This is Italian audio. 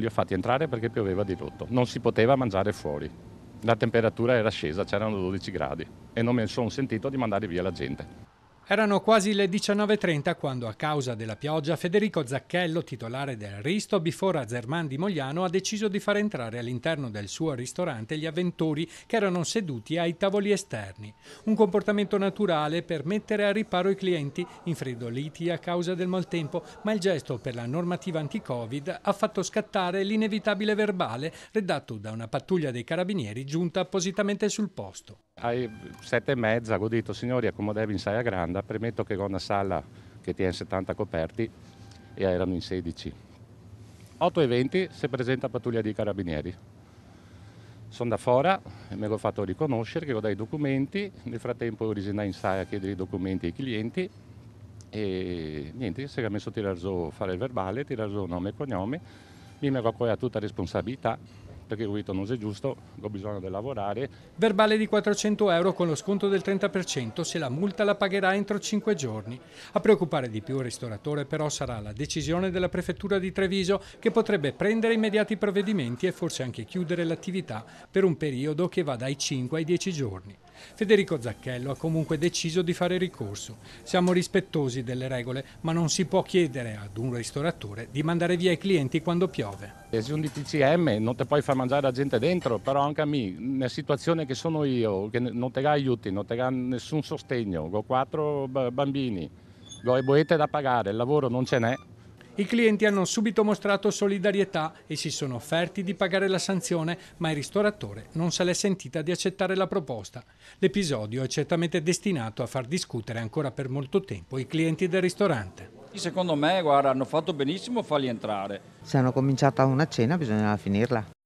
Li ho fatti entrare perché pioveva di rotto, non si poteva mangiare fuori. La temperatura era scesa, c'erano 12 gradi e non mi sono sentito di mandare via la gente. Erano quasi le 19.30 quando a causa della pioggia Federico Zacchello, titolare del Risto before Azerman di Mogliano, ha deciso di far entrare all'interno del suo ristorante gli avventori che erano seduti ai tavoli esterni. Un comportamento naturale per mettere a riparo i clienti infreddoliti a causa del maltempo, ma il gesto per la normativa anti-Covid ha fatto scattare l'inevitabile verbale redatto da una pattuglia dei carabinieri giunta appositamente sul posto. Ai sette e mezza, godito signori, accomodatevi in saia grande domanda, premetto che ho una sala che tiene 70 coperti e erano in 16. 8 e 20 si presenta pattuglia di carabinieri. Sono da fora e mi ho fatto riconoscere che ho dei documenti, nel frattempo originai in sala a chiedere i documenti ai clienti e niente, si è messo a tirare su fare il verbale, tirare su nome e cognome, mi aveva accogliato tutta la responsabilità perché il guito non è giusto, ho bisogno di lavorare. Verbale di 400 euro con lo sconto del 30% se la multa la pagherà entro 5 giorni. A preoccupare di più il ristoratore però sarà la decisione della prefettura di Treviso che potrebbe prendere immediati provvedimenti e forse anche chiudere l'attività per un periodo che va dai 5 ai 10 giorni. Federico Zacchello ha comunque deciso di fare ricorso. Siamo rispettosi delle regole, ma non si può chiedere ad un ristoratore di mandare via i clienti quando piove. Se un DTCM non ti puoi far mangiare la gente dentro, però anche a me, nella situazione che sono io, che non ti aiuti, non ti ha nessun sostegno, ho quattro bambini, ho le boete da pagare, il lavoro non ce n'è. I clienti hanno subito mostrato solidarietà e si sono offerti di pagare la sanzione, ma il ristoratore non se l'è sentita di accettare la proposta. L'episodio è certamente destinato a far discutere ancora per molto tempo i clienti del ristorante. Secondo me, guarda, hanno fatto benissimo a farli entrare. Se hanno cominciato una cena bisognava finirla.